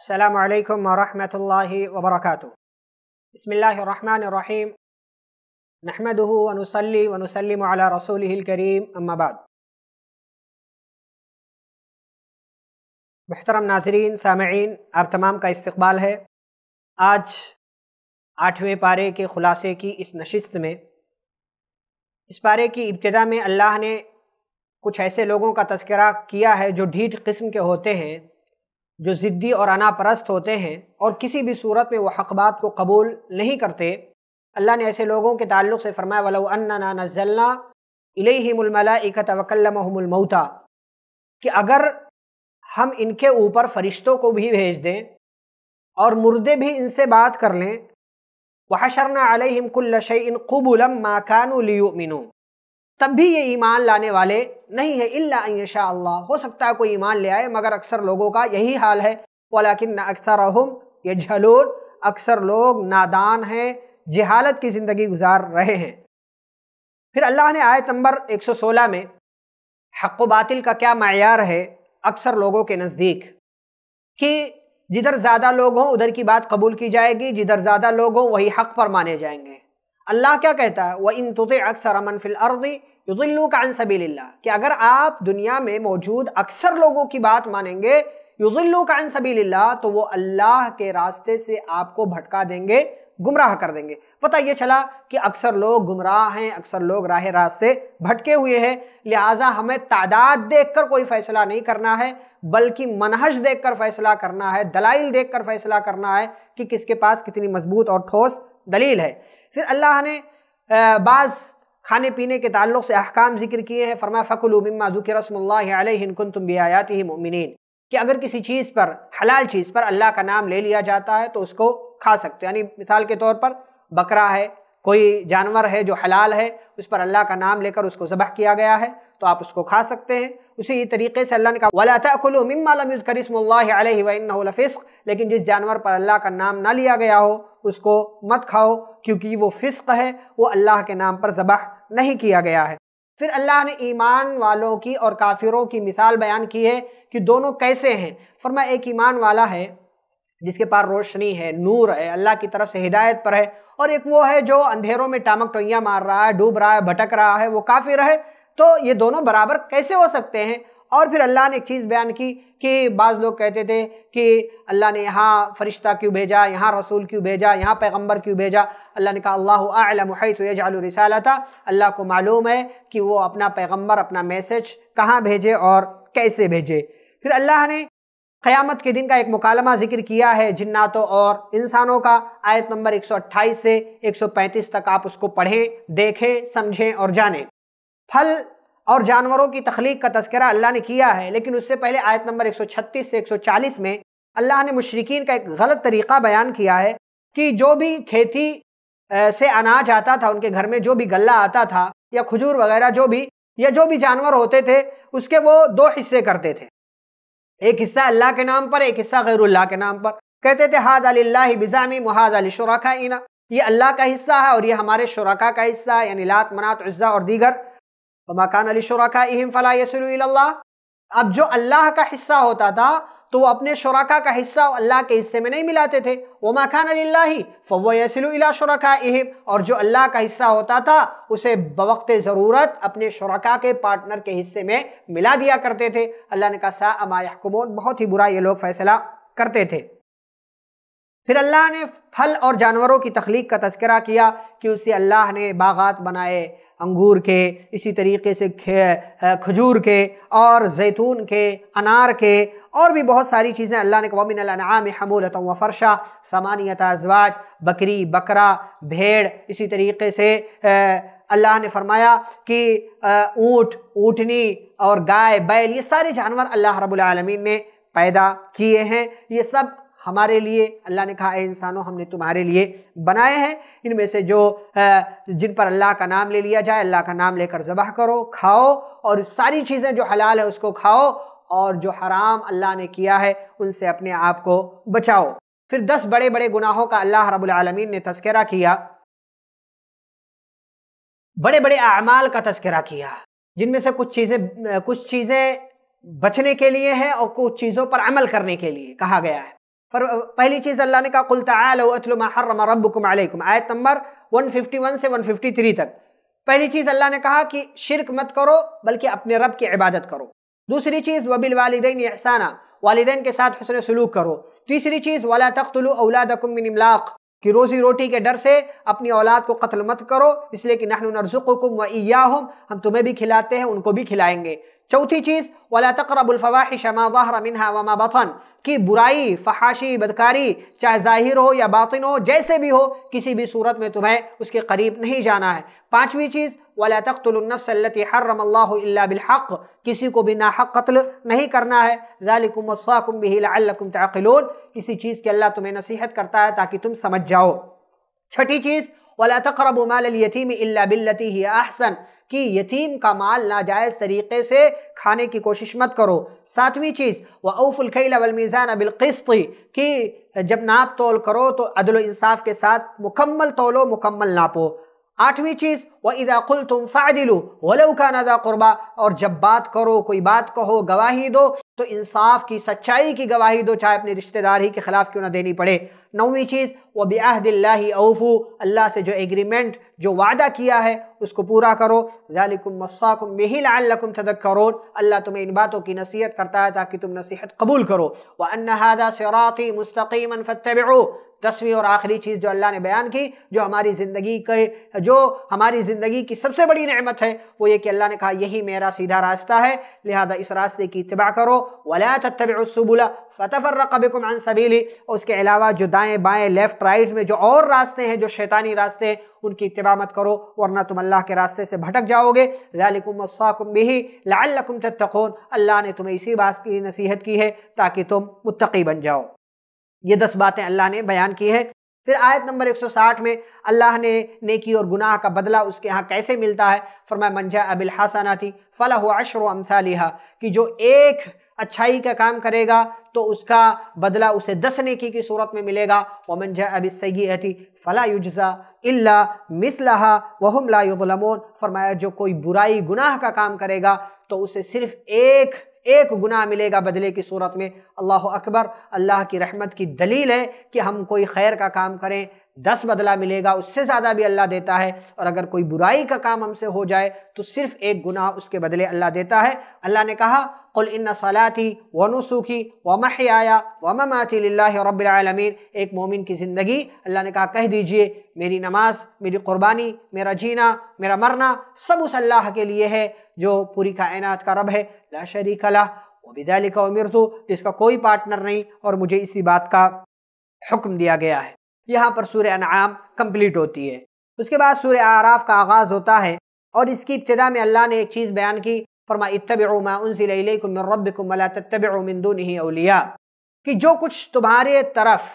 السلام عليكم ورحمة الله وبركاته بسم الله الرحمن الرحيم نحمده ونصلي ونسلم على رسوله الكريم أما بعد محترم ناظرین سامعین آپ تمام کا استقبال ہے آج آٹھویں پارے کے خلاصے کی اس نشست میں اس پارے کی इब्तदा میں اللہ نے کچھ ایسے لوگوں کا تذکرہ کیا ہے جو ڈھیٹ قسم کے ہوتے ہیں जो ज़िद्दी और अनापरस्त होते हैं और किसी भी सूरत में वह हक बात को कबूल नहीं करते अल्लाह ने ऐसे लोगों के ताल्लुक़ से फरमाया वाला अन्ना नज़लना इलमलाकत वकलमता कि अगर हम इनके ऊपर फरिश्तों को भी भेज दें और मुर्दे भी इनसे बात कर लें वहशरना अलहिम कुल्लशन कबूलम माकान लियो तब भी ये ईमान लाने वाले नहीं है इल्ला इनशा अल्लाह हो सकता है कोई ईमान ले आए मगर अक्सर लोगों का यही हाल है वालाकिन अक्सर अहम ये झलूल अक्सर लोग नादान हैं जहालत की ज़िंदगी गुजार रहे हैं फिर अल्लाह ने आयत नंबर 116 में हक बातिल का क्या मैार है अक्सर लोगों के नज़दीक कि जिधर ज़्यादा लोग हों उधर की बात कबूल की जाएगी जिधर ज़्यादा लोग हों वही हक पर माने जाएंगे अल्लाह क्या कहता है वह इन तुत अक्सर अमन फिल अर्दी युद्लू का अनसबील्ला कि अगर आप दुनिया में मौजूद अक्सर लोगों की बात मानेंगे युद्लू का अनसबील्ला तो वो अल्लाह के रास्ते से आपको भटका देंगे गुमराह कर देंगे पता ये चला कि अक्सर लोग गुमराह हैं अक्सर लोग राह रास्त से भटके हुए हैं लिहाजा हमें तादाद देखकर कोई फैसला नहीं करना है बल्कि मनहज देखकर फैसला करना है दलाइल देखकर फैसला करना है कि किसके पास कितनी मजबूत और ठोस दलील है फिर अल्लाह ने बाज़ खाने पीने के ताल्लुक से अहकाम जिक्र किए हैं फरमा फ़कुल मम्मा ज़ुकर रसमल्लाकुन तुम आयात ही मुमिन कि अगर किसी चीज़ पर हलाल चीज़ पर अल्लाह का नाम ले लिया जाता है तो उसको खा सकते हो यानी मिसाल के तौर पर बकरा है कोई जानवर है जो हलाल है उस पर अल्लाह का नाम लेकर उसको ज़बह किया गया है तो आप उसको खा सकते हैं उसी तरीके से अल्लाह ने कहा फिस्क़ लेकिन जिस जानवर पर अल्लाह का नाम ना लिया गया हो उसको मत खाओ क्योंकि वो फ़िस्क है वो अल्लाह के नाम पर ज़बह नहीं किया गया है फिर अल्लाह ने ईमान वालों की और काफिरों की मिसाल बयान की है कि दोनों कैसे हैं फरमा एक ईमान वाला है जिसके पास रोशनी है नूर है अल्लाह की तरफ से हिदायत पर है और एक वो है जो अंधेरों में टामक टोइयाँ मार रहा है डूब रहा है भटक रहा है वो काफिर है तो ये दोनों बराबर कैसे हो सकते हैं और फिर अल्लाह ने एक चीज़ बयान की कि बाज़ लोग कहते थे कि अल्लाह ने यहाँ फ़रिश्ता क्यों भेजा यहाँ रसूल क्यों भेजा यहाँ पैगंबर क्यों भेजा अल्लाह ने कहा अल्लाह आलम रिसाला था अल्लाह को मालूम है कि वो अपना पैगंबर अपना मैसेज कहाँ भेजे और कैसे भेजे फिर अल्लाह ने क़यामत के दिन का एक मुकालमा जिक्र किया है जन्नातों और इंसानों का आयत नंबर अट्ठाईस से पैंतीस तक आप उसको पढ़ें देखें समझें और जानें फल और जानवरों की तख्लीक का तस्करा अल्लाह ने किया है लेकिन उससे पहले आयत नंबर 136 से 140 में अल्लाह ने मशरकिन का एक गलत तरीक़ा बयान किया है कि जो भी खेती से अनाज आता था उनके घर में जो भी गल्ला आता था या खजूर वगैरह जो भी या जो भी जानवर होते थे उसके वो दो हिस्से करते थे एक हिस्सा अल्लाह के नाम पर एक हिस्सा गैरुल्लाह के नाम पर कहते थे हाद अल्ला बिजामी महाद अली शुरा ये अल्लाह का हिस्सा है और ये हमारे शुरा का हिस्सा है यानी लात मनात उज्जा और दीगर मकान अली शुरा इहम फ़ला अब जो अल्लाह का हिस्सा होता था तो वो अपने शुराखा का हिस्सा अल्लाह के हिस्से में नहीं मिलाते थे वो मकान अल्लाही फ़व यसल्ला शुरा और जो अल्लाह का हिस्सा होता था उसे बवक्त ज़रूरत अपने शुरा के पार्टनर के हिस्से में मिला दिया करते थे अल्लाह ने कहा सा अमायाकुमोन बहुत ही बुरा ये लोग फ़ैसला करते थे फिर अल्लाह ने फल और जानवरों की तख्लीक का तस्करा किया कि उसे अल्लाह ने बागात बनाए अंगूर के इसी तरीके से खजूर के और जैतून के अनार के और भी बहुत सारी चीज़ें अल्लाह ने कवामिनआम हमूलत व फ़र्शा सामानियत अजवाज बकरी बकरा भेड़ इसी तरीके से अल्लाह ने फरमाया कि ऊँट ऊँटनी और गाय बैल ये सारे जानवर अल्लाह रबालमीन ने पैदा किए हैं ये सब हमारे लिए अल्लाह ने कहा है इंसानों हमने तुम्हारे लिए बनाए हैं इनमें से जो जिन पर अल्लाह का नाम ले लिया जाए अल्लाह का नाम लेकर ज़बह करो खाओ और सारी चीज़ें जो हलाल है उसको खाओ और जो हराम अल्लाह ने किया है उनसे अपने आप को बचाओ फिर दस बड़े बड़े गुनाहों का अल्लाह रबालमीन ने तस्करा किया बड़े बड़े अमाल का तस्करा किया जिनमें से कुछ चीज़ें कुछ चीज़ें बचने के लिए है और कुछ चीज़ों पर अमल करने के लिए कहा गया है पर पहली चीज़ अल्लाह ने कहा कुल तलम रबुम अलैकुम आयत नंबर 151 से 153 तक पहली चीज़ अल्लाह ने कहा कि शिरक मत करो बल्कि अपने रब की इबादत करो दूसरी चीज़ वबिल वालदेन एहसाना वालदेन के साथ हसन सलूक करो तीसरी चीज़ वाला तख्तलु औलादकुम मिन इमलाक़ कि रोज़ी रोटी के डर से अपनी औलाद को कत्ल मत करो इसलिए कि नहन नरजुकुम व ईयाहम हम तुम्हें भी खिलाते हैं उनको भी खिलाएंगे चौथी चीज़ वाला तकरबुलफ़वाहिशमा वाहर मिनहा वमा बफन कि बुराई फहाशी बदकारी चाहे ज़ाहिर हो या बातिन हो जैसे भी हो किसी भी सूरत में तुम्हें उसके करीब नहीं जाना है पाँचवीं चीज़ वाला हर हर्रमल्ला बिलहक़ किसी को भी नाहक कत्ल नहीं करना है ज़ालिकुम वसाकुम तकिलोन इसी चीज़ की अल्लाह तुम्हें नसीहत करता है ताकि तुम समझ जाओ छठी चीज़ वाल तकरब माल यतीम अल्ला बिल्लती ही अहसन कि यतीम का माल नाजायज़ तरीके से खाने की कोशिश मत करो सातवीं चीज़ व औफुलखैल वलमीज़ान अबिलक़स्ती कि जब नाप तोल करो तो अदल इंसाफ के साथ मुकम्मल तोलो मुकम्मल नापो आठवीं चीज़ व इदाकुल तुम फ़ादिलो वलऊ का नदा कुर्बा और जब बात करो कोई बात कहो गवाही दो तो इंसाफ की सच्चाई की गवाही दो चाहे अपने रिश्तेदार ही के ख़िलाफ़ क्यों ना देनी पड़े नौवीं चीज़ व ब्याह दिल्ला ही अल्लाह से जो एग्रीमेंट जो वादा किया है उसको पूरा करो जालिकुम मस्साकुम बेही लाकुम तदक करो अल्लाह तुम्हें इन बातों की नसीहत करता है ताकि तुम नसीहत कबूल करो व अनहादा सराती मुस्तकीमन फ़तबो दसवीं और आखिरी चीज़ जो अल्लाह ने बयान की जो हमारी ज़िंदगी के जो हमारी ज़िंदगी की सबसे बड़ी नहमत है वो ये कि अल्लाह ने कहा यही मेरा सीधा रास्ता है लिहाजा इस रास्ते की इतबा करो वला तबसबुला फ़तफ़र अन सबीली और उसके अलावा जो दाएँ बाएँ लेफ़्ट राइट में जो और रास्ते हैं जो शैतानी रास्ते हैं उनकी इतबा गुमराह मत करो वरना तुम अल्लाह के रास्ते से भटक जाओगे लाकुम अल्लाह ने तुम्हें इसी बात की नसीहत की है ताकि तुम मुतकी बन जाओ ये दस बातें अल्लाह ने बयान की है फिर आयत नंबर 160 में अल्लाह ने नेकी और गुनाह का बदला उसके यहाँ कैसे मिलता है फरमाया मंजा अबिल हसना थी फ़लाह अशर अमसा कि जो एक अच्छाई का काम करेगा तो उसका बदला उसे दस नेकी की सूरत में मिलेगा वमन जय अब सगी फ़ला युजा इल्ला मिसलहा वह लाबलमोन फरमाया जो कोई बुराई गुनाह का काम करेगा तो उसे सिर्फ एक एक गुनाह मिलेगा बदले की सूरत में अल्लाह अकबर अल्लाह की रहमत की दलील है कि हम कोई खैर का काम करें दस बदला मिलेगा उससे ज़्यादा भी अल्लाह देता है और अगर कोई बुराई का काम हमसे हो जाए तो सिर्फ़ एक गुनाह उसके बदले अल्लाह देता है अल्लाह ने कहा कुल इन सलाती व नसुखी व महयाया व ममाती रबालमीन एक मोमिन की ज़िंदगी अल्लाह ने कहा कह दीजिए मेरी नमाज मेरी क़ुरबानी मेरा जीना मेरा मरना सब उस अल्लाह के लिए है जो पूरी कायनात का रब है ला शरीक ला वबिदालिका उमिर तो इसका कोई पार्टनर नहीं और मुझे इसी बात का हुक्म दिया गया है यहाँ पर सूर्य अनाम कम्प्लीट होती है उसके बाद सूर्य आराफ का आगाज़ होता है और इसकी इब्तदा में अल्लाह ने एक चीज़ बयान की फरमा इतबा उनसिलकुमरबिकुमलातबिन नहीं अलिया कि जो कुछ तुम्हारे तरफ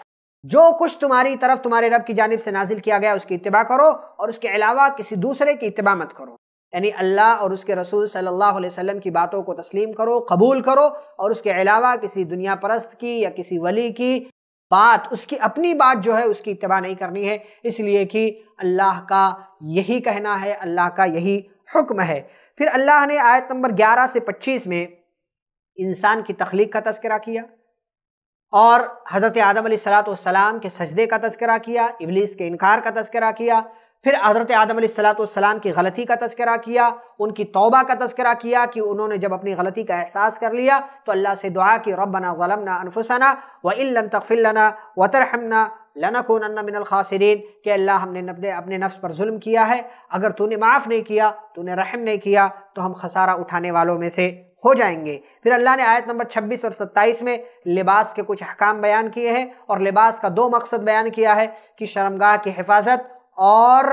जो कुछ तुम्हारी तरफ तुम्हारे रब की जानब से नाजिल किया गया उसकी इतबा करो और उसके अलावा किसी दूसरे की इतबा मत करो यानी अल्लाह और उसके रसूल सल्लल्लाहु अलैहि वसल्लम की बातों को तस्लीम करो कबूल करो और उसके अलावा किसी दुनिया परस्त की या किसी वली की बात उसकी अपनी बात जो है उसकी इतवा नहीं करनी है इसलिए कि अल्लाह का यही कहना है अल्लाह का यही हुक्म है फिर अल्लाह ने आयत नंबर 11 से 25 में इंसान की तख्लीक का तस्करा किया और हज़रत आदम सलाम के सजदे का तस्करा किया इबलीस के इनकार का तस्करा किया फिर हज़रत आदम सलाम की गलती का तस्करा किया उनकी तौबा का तस्करा किया कि उन्होंने जब अपनी गलती का एहसास कर लिया तो अल्लाह से दुआ कि रबना गलमना अनफुसना व इन तकफिलना व तरहमना लनकुन मिनल खासरीन अल्लाह हमने अपने अपने नफ्स पर जुल्म किया है अगर तूने माफ़ नहीं किया तूने रहम नहीं किया तो हम खसारा उठाने वालों में से हो जाएंगे फिर अल्लाह ने आयत नंबर 26 और 27 में लिबास के कुछ अहकाम बयान किए हैं और लिबास का दो मकसद बयान किया है कि शर्मगाह की हिफाजत और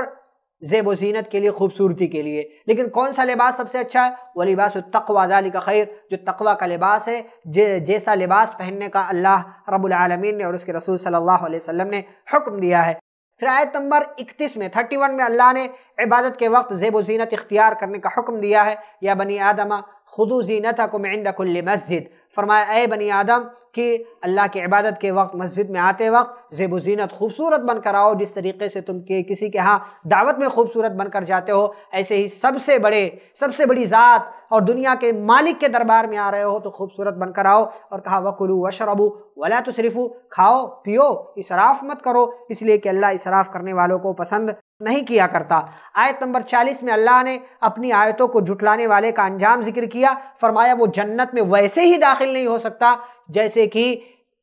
जेब वजीनत के लिए खूबसूरती के लिए लेकिन कौन सा लिबास सबसे अच्छा है वह लिबास तकवादाली का खैर जो तकवा का लिबास है जे, जैसा लिबास पहनने का अल्लाह रबालमीन ने और उसके रसूल सल्लल्लाहु अलैहि वसल्लम ने हुक्म दिया है फिर आयत नंबर 31 में 31 में अल्लाह ने इबादत के वक्त जेब वजीनत इख्तियार करने का हुक्म दिया है या बनी आदमा खुदू जीनत को मैं मस्जिद फरमाया ए बनी आदम कि अल्लाह की इबादत के वक्त मस्जिद में आते वक्त जेब जीनत खूबसूरत बनकर आओ जिस तरीके से तुम के किसी के यहाँ दावत में खूबसूरत बनकर जाते हो ऐसे ही सबसे बड़े सबसे बड़ी ज़ात और दुनिया के मालिक के दरबार में आ रहे हो तो खूबसूरत बनकर आओ और कहा वकुलू वशरबू वला तो सिर्फ़ू खाओ पियो इसराफ मत करो इसलिए कि अल्लाह इसराफ करने वालों को पसंद नहीं किया करता आयत नंबर 40 में अल्लाह ने अपनी आयतों को जुटलाने वाले का अंजाम जिक्र किया फरमाया वो जन्नत में वैसे ही दाखिल नहीं हो सकता जैसे कि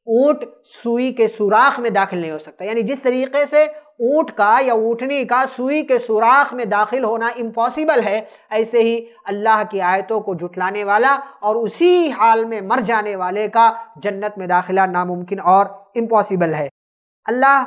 ऊँट सुई के सुराख में दाखिल नहीं हो सकता यानी जिस तरीके से ऊँट का या ऊँटनी का सुई के सुराख में दाखिल होना इम्पॉसिबल है ऐसे ही अल्लाह की आयतों को जुटलाने वाला और उसी हाल में मर जाने वाले का जन्नत में दाखिला नामुमकिन और इम्पॉसिबल है अल्लाह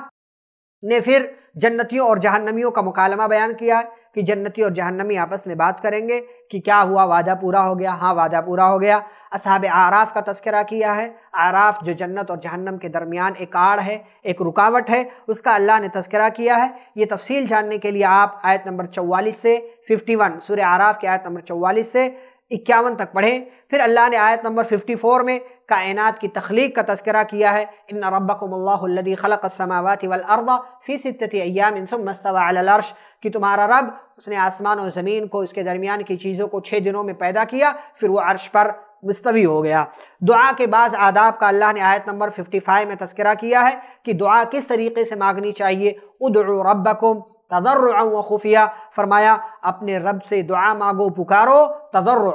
ने फिर जन्नतियों और जहन्नमियों का मुकालमा बयान किया है कि जन्नती और जहन्नमी आपस में बात करेंगे कि क्या हुआ वादा पूरा हो गया हाँ वादा पूरा हो गया असहाब आराफ का तस्करा किया है आराफ जो जन्नत और जहन्नम के दरमियान एक आड़ है एक रुकावट है उसका अल्लाह ने तस्करा किया है ये तफसील जानने के लिए आप आयत नंबर चौवालीस से फिफ्टी वन सूर्य आराफ की आयत नंबर चौवालीस से इक्यावन तक पढ़ें फिर अल्लाह ने आयत नंबर 54 में कायनात की तख्लीक का तस्करा किया है इन रबकमल्लादी खलक समावत वलअर्दा फ़ी सितती अयाम मस्तवा अलर्श कि तुम्हारा रब उसने आसमान और ज़मीन को इसके दरमियान की चीज़ों को छः दिनों में पैदा किया फिर वो अर्श पर मुस्तवी हो गया दुआ के बाद आदाब का अल्लाह ने आयत नंबर 55 में तस्करा किया है कि दुआ किस तरीके से मांगनी चाहिए उद रबकुम तदर व खुफिया फरमाया अपने रब से दुआ मांगो पुकारो तदर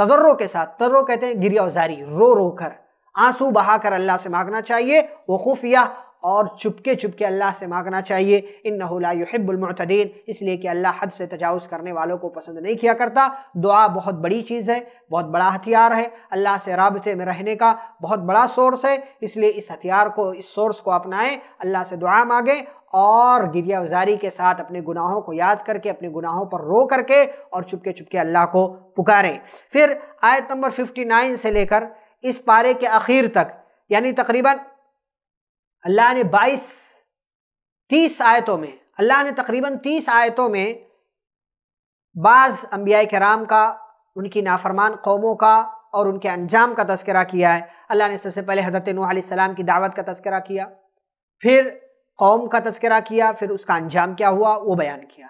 तदर्रो के साथ तदर्रो कहते हैं गिरिया जारी रो रो कर आंसू बहाकर अल्लाह से मांगना चाहिए वो खुफिया और चुपके चुपके अल्लाह से मांगना चाहिए इन नहुला इसलिए कि अल्लाह हद से तजावज़ करने वालों को पसंद नहीं किया करता दुआ बहुत बड़ी चीज़ है बहुत बड़ा हथियार है अल्लाह से रबते में रहने का बहुत बड़ा सोर्स है इसलिए इस हथियार को इस सोर्स को अपनाएं अल्लाह से दुआ मांगें और गिरियावजारी के साथ अपने गुनाहों को याद करके अपने गुनाहों पर रो करके और चुपके चुपके अल्लाह को पुकारें फिर आयत नंबर फिफ्टी से लेकर इस पारे के आखिर तक यानी तकरीबन अल्लाह ने 22 30 आयतों में अल्लाह ने तकरीबन 30 आयतों में बाज़ अम्बिया कराम का उनकी नाफरमान कौमों का और उनके अंजाम का तस्करा किया है अल्लाह ने सबसे पहले हज़रत नूसम की दावत का तस्करा किया फिर कौम का तस्करा किया फिर उसका अंजाम क्या हुआ वो बयान किया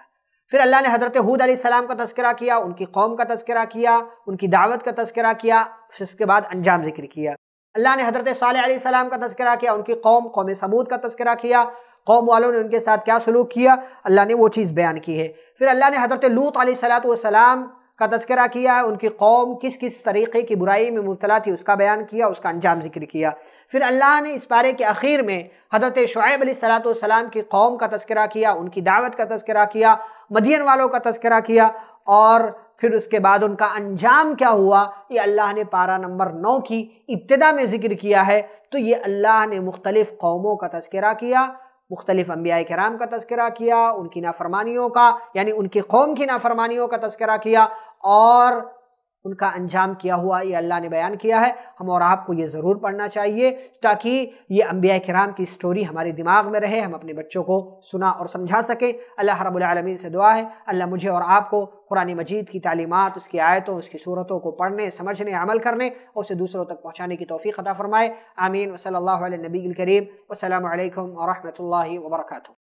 फिर अल्लाह ने हज़रत हूद सलाम का तस्करा किया उनकी कौम का तस्करा किया उनकी दावत का तस्करा किया फिर उसके बाद अंजाम जिक्र किया अल्लाह ने हजरत सलाम का तस्करा किया उनकी कौम कौम समूद का तस्करा किया कौम वालों ने उनके साथ क्या सलूक किया अल्लाह ने वो चीज़ बयान की है फिर अल्लाह ने हजरत लूत सलाम का तस्करा किया उनकी कौम किस किस तरीके की बुराई में मुबला थी उसका बयान किया उसका अंजाम जिक्र किया फिर अल्लाह ने इस पारे के अख़ीर में हजरत शुएब सलाम की कौम का तस्करा किया उनकी दावत का तस्करा किया मदियन वालों का तस्करा किया और फिर उसके बाद उनका अंजाम क्या हुआ ये अल्लाह ने पारा नंबर नौ की इब्तदा में ज़िक्र किया है तो ये अल्लाह ने मुख्तलिफ़ कौमों का तस्करा किया मुख्तलिफ अम्बिया कराम का तस्करा किया उनकी नाफरमानियों का यानी उनकी कौम की नाफरमानियों का तस्करा किया और उनका अंजाम किया हुआ ये अल्लाह ने बयान किया है हम और आपको ये ज़रूर पढ़ना चाहिए ताकि ये अम्बिया कराम की स्टोरी हमारे दिमाग में रहे हम अपने बच्चों को सुना और समझा सकें अल्लाह रबालमीन से दुआ है अल्लाह मुझे और आपको कुरान मजीद की तालीमत उसकी आयतों उसकी सूरतों को पढ़ने समझने अमल करने और उसे दूसरों तक पहुँचाने की तोफ़ी अता फ़रमाए आमीन वसल नबी करीम वसलम वरहमल वर्का